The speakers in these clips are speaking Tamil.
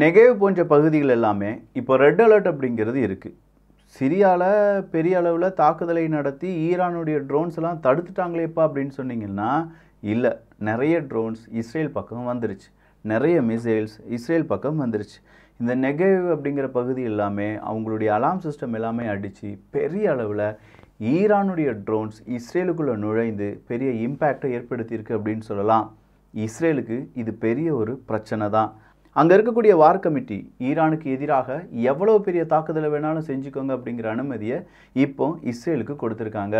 நெகேவ் போன்ற பகுதிகள் எல்லாமே இப்போ ரெட் அலர்ட் அப்படிங்கிறது இருக்குது சிரியாவில் பெரிய அளவில் தாக்குதலை நடத்தி ஈரானுடைய ட்ரோன்ஸ் எல்லாம் தடுத்துட்டாங்களேப்பா அப்படின்னு சொன்னீங்கன்னா இல்லை நிறைய ட்ரோன்ஸ் இஸ்ரேல் பக்கம் வந்துருச்சு நிறைய மிசைல்ஸ் இஸ்ரேல் பக்கம் வந்துருச்சு இந்த நெகேவ் அப்படிங்கிற பகுதி எல்லாமே அவங்களுடைய அலாம் சிஸ்டம் எல்லாமே அடித்து பெரிய அளவில் ஈரானுடைய ட்ரோன்ஸ் இஸ்ரேலுக்குள்ளே நுழைந்து பெரிய இம்பேக்டை ஏற்படுத்தியிருக்கு அப்படின்னு சொல்லலாம் இஸ்ரேலுக்கு இது பெரிய ஒரு பிரச்சனை தான் அங்கே இருக்கக்கூடிய வார் கமிட்டி ஈரானுக்கு எதிராக எவ்வளோ பெரிய தாக்குதலை வேணாலும் செஞ்சுக்கோங்க அப்படிங்கிற அனுமதியை இப்போ இஸ்ரேலுக்கு கொடுத்துருக்காங்க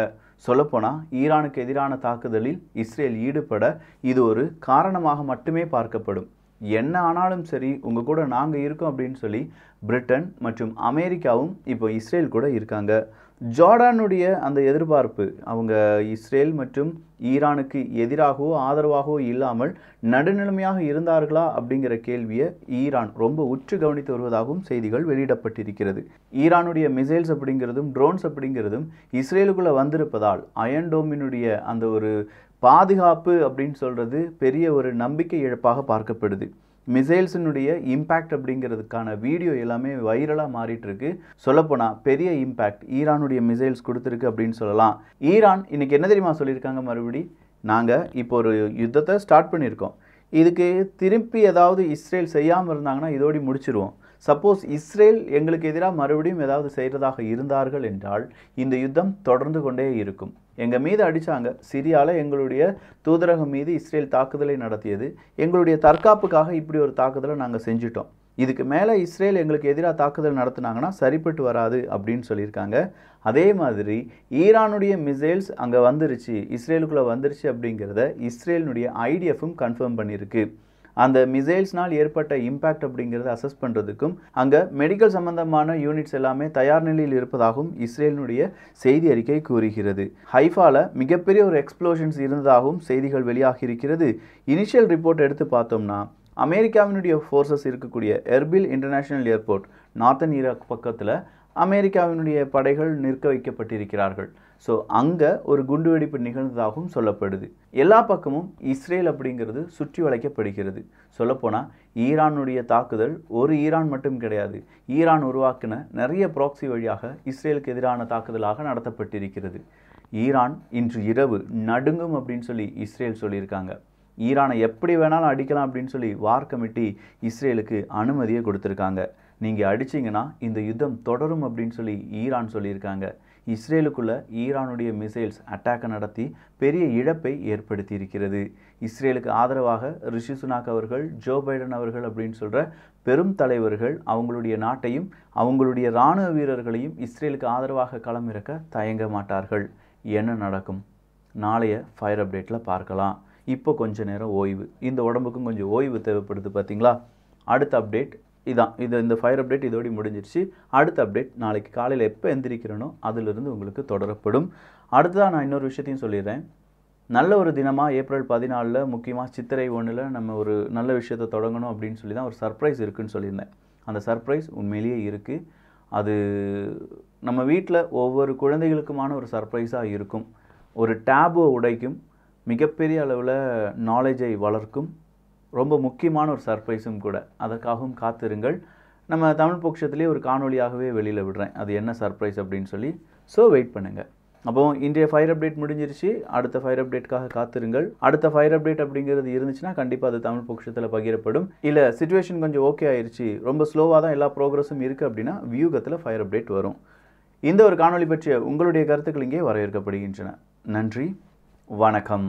சொல்லப்போனால் ஈரானுக்கு எதிரான தாக்குதலில் இஸ்ரேல் ஈடுபட இது ஒரு காரணமாக மட்டுமே பார்க்கப்படும் என்ன ஆனாலும் சரி உங்கள் கூட நாங்கள் இருக்கோம் அப்படின்னு சொல்லி பிரிட்டன் மற்றும் அமெரிக்காவும் இப்போ இஸ்ரேல் கூட இருக்காங்க ஜோர்டானுடைய அந்த எதிர்பார்ப்பு அவங்க இஸ்ரேல் மற்றும் ஈரானுக்கு எதிராகவோ ஆதரவாகவோ இல்லாமல் நடுநிலைமையாக இருந்தார்களா அப்படிங்கிற கேள்வியை ஈரான் ரொம்ப உற்று கவனித்து வருவதாகவும் செய்திகள் வெளியிடப்பட்டிருக்கிறது ஈரானுடைய மிசைல்ஸ் அப்படிங்கிறதும் ட்ரோன்ஸ் அப்படிங்கிறதும் இஸ்ரேலுக்குள்ளே வந்திருப்பதால் அயன்டோமினுடைய அந்த ஒரு பாதுகாப்பு அப்படின்னு சொல்கிறது பெரிய ஒரு நம்பிக்கை இழப்பாக பார்க்கப்படுது மிசைல்ஸினுடைய இம்பேக்ட் அப்படிங்கிறதுக்கான வீடியோ எல்லாமே வைரலாக மாறிட்டுருக்கு சொல்லப்போனால் பெரிய இம்பேக்ட் ஈரானுடைய மிசைல்ஸ் கொடுத்துருக்கு அப்படின்னு சொல்லலாம் ஈரான் இன்றைக்கி என்ன தெரியுமா சொல்லியிருக்காங்க மறுபடி நாங்கள் இப்போ ஒரு யுத்தத்தை ஸ்டார்ட் பண்ணியிருக்கோம் இதுக்கு திருப்பி ஏதாவது இஸ்ரேல் செய்யாமல் இருந்தாங்கன்னா இதோடி முடிச்சிருவோம் சப்போஸ் இஸ்ரேல் எங்களுக்கு எதிராக மறுபடியும் ஏதாவது செய்கிறதாக இருந்தார்கள் என்றால் இந்த யுத்தம் தொடர்ந்து கொண்டே இருக்கும் எங்கள் மீது அடித்தாங்க சிரியாவில் எங்களுடைய தூதரகம் மீது இஸ்ரேல் தாக்குதலை நடத்தியது எங்களுடைய தற்காப்புக்காக இப்படி ஒரு தாக்குதலை நாங்கள் செஞ்சிட்டோம் இதுக்கு மேலே இஸ்ரேல் எங்களுக்கு எதிராக தாக்குதல் நடத்தினாங்கன்னா சரிப்பட்டு வராது அப்படின்னு சொல்லியிருக்காங்க அதே மாதிரி ஈரானுடைய மிசைல்ஸ் அங்கே வந்துருச்சு இஸ்ரேலுக்குள்ளே வந்துருச்சு அப்படிங்கிறத இஸ்ரேலினுடைய ஐடிஎஃப்பும் கன்ஃபார்ம் பண்ணியிருக்கு அந்த மிசைல்ஸ்னால் ஏற்பட்ட இம்பேக்ட் அப்படிங்கிறத அசஸ் பண்ணுறதுக்கும் அங்கே மெடிக்கல் சம்பந்தமான யூனிட்ஸ் எல்லாமே தயார் நிலையில் இருப்பதாகவும் இஸ்ரேலினுடைய செய்தி அறிக்கை கூறுகிறது ஹைஃபாவில் மிகப்பெரிய ஒரு எக்ஸ்ப்ளோஷன்ஸ் இருந்ததாகவும் செய்திகள் வெளியாகி இருக்கிறது இனிஷியல் ரிப்போர்ட் எடுத்து பார்த்தோம்னா அமெரிக்காவினுடைய ஃபோர்ஸஸ் இருக்கக்கூடிய Erbil international airport northern Iraq பக்கத்தில் அமெரிக்காவினுடைய படைகள் நிற்க வைக்கப்பட்டிருக்கிறார்கள் ஸோ அங்கே ஒரு குண்டுவெடிப்பு நிகழ்ந்ததாகவும் சொல்லப்படுது எல்லா பக்கமும் இஸ்ரேல் அப்படிங்கிறது சுற்றி வளைக்கப்படுகிறது சொல்லப்போனால் ஈரானுடைய தாக்குதல் ஒரு ஈரான் மட்டும் கிடையாது ஈரான் உருவாக்கின நிறைய ப்ராக்சி வழியாக இஸ்ரேலுக்கு எதிரான தாக்குதலாக நடத்தப்பட்டிருக்கிறது ஈரான் இன்று இரவு நடுங்கும் அப்படின்னு சொல்லி இஸ்ரேல் சொல்லியிருக்காங்க ஈரானை எப்படி வேணாலும் அடிக்கலாம் அப்படின்னு சொல்லி வார் கமிட்டி இஸ்ரேலுக்கு அனுமதியை கொடுத்துருக்காங்க நீங்கள் அடிச்சிங்கன்னா இந்த யுத்தம் தொடரும் அப்படின்னு சொல்லி ஈரான் சொல்லியிருக்காங்க இஸ்ரேலுக்குள்ள ஈரானுடைய மிசைல்ஸ் அட்டாக் நடத்தி பெரிய இழப்பை ஏற்படுத்தி இருக்கிறது இஸ்ரேலுக்கு ஆதரவாக ரிஷி சுனாக் அவர்கள் ஜோ பைடன் அவர்கள் அப்படின்னு சொல்கிற பெரும் தலைவர்கள் அவங்களுடைய நாட்டையும் அவங்களுடைய இராணுவ வீரர்களையும் இஸ்ரேலுக்கு ஆதரவாக களமிறக்க தயங்க மாட்டார்கள் என்ன நடக்கும் நாளைய ஃபயர் அப்டேட்டில் பார்க்கலாம் இப்போ கொஞ்சம் நேரம் ஓய்வு இந்த உடம்புக்கும் கொஞ்சம் ஓய்வு தேவைப்படுது பார்த்தீங்களா அடுத்த அப்டேட் இதான் இது இந்த ஃபயர் அப்டேட் இதோடு முடிஞ்சிருச்சு அடுத்த அப்டேட் நாளைக்கு காலையில் எப்போ எந்திரிக்கிறனோ அதிலிருந்து உங்களுக்கு தொடரப்படும் அடுத்ததாக நான் இன்னொரு விஷயத்தையும் சொல்லிடுறேன் நல்ல ஒரு தினமாக ஏப்ரல் பதினாலில் முக்கியமாக சித்திரை ஒன்றில் நம்ம ஒரு நல்ல விஷயத்தை தொடங்கணும் அப்படின்னு சொல்லி தான் ஒரு சர்ப்ரைஸ் இருக்குதுன்னு சொல்லியிருந்தேன் அந்த சர்ப்ரைஸ் உண்மையிலேயே இருக்குது அது நம்ம வீட்டில் ஒவ்வொரு குழந்தைகளுக்குமான ஒரு சர்ப்ரைஸாக இருக்கும் ஒரு டேபை உடைக்கும் மிகப்பெரிய அளவில் நாலேஜை வளர்க்கும் ரொம்ப முக்கியமான ஒரு சர்ப்ரைஸும் கூட அதற்காகவும் காத்திருங்கள் நம்ம தமிழ் பட்சத்துலேயே ஒரு காணொலியாகவே வெளியில் விடுறேன் அது என்ன சர்ப்ரைஸ் அப்படின்னு சொல்லி ஸோ வெயிட் பண்ணுங்கள் அப்போ இன்றைய ஃபயர் அப்டேட் முடிஞ்சிருச்சு அடுத்த ஃபயர் அப்டேட்காக காத்திருங்கள் அடுத்த ஃபயர் அப்டேட் அப்படிங்கிறது இருந்துச்சுன்னா கண்டிப்பாக அது தமிழ் பட்சத்தில் பகிரப்படும் இல்லை சுச்சுவேஷன் கொஞ்சம் ஓகே ஆயிடுச்சு ரொம்ப ஸ்லோவாக தான் எல்லா ப்ரோக்ரஸும் இருக்குது அப்படின்னா வியூகத்தில் ஃபயர் அப்டேட் வரும் இந்த ஒரு காணொலி பற்றிய உங்களுடைய கருத்துக்கள் இங்கே வரவேற்கப்படுகின்றன நன்றி வணக்கம்